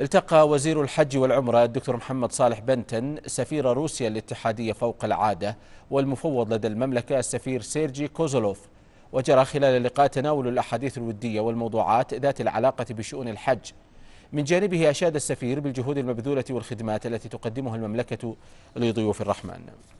التقى وزير الحج والعمرة الدكتور محمد صالح بنتن سفير روسيا الاتحادية فوق العادة والمفوض لدى المملكة السفير سيرجي كوزولوف وجرى خلال اللقاء تناول الأحاديث الودية والموضوعات ذات العلاقة بشؤون الحج من جانبه أشاد السفير بالجهود المبذولة والخدمات التي تقدمها المملكة لضيوف الرحمن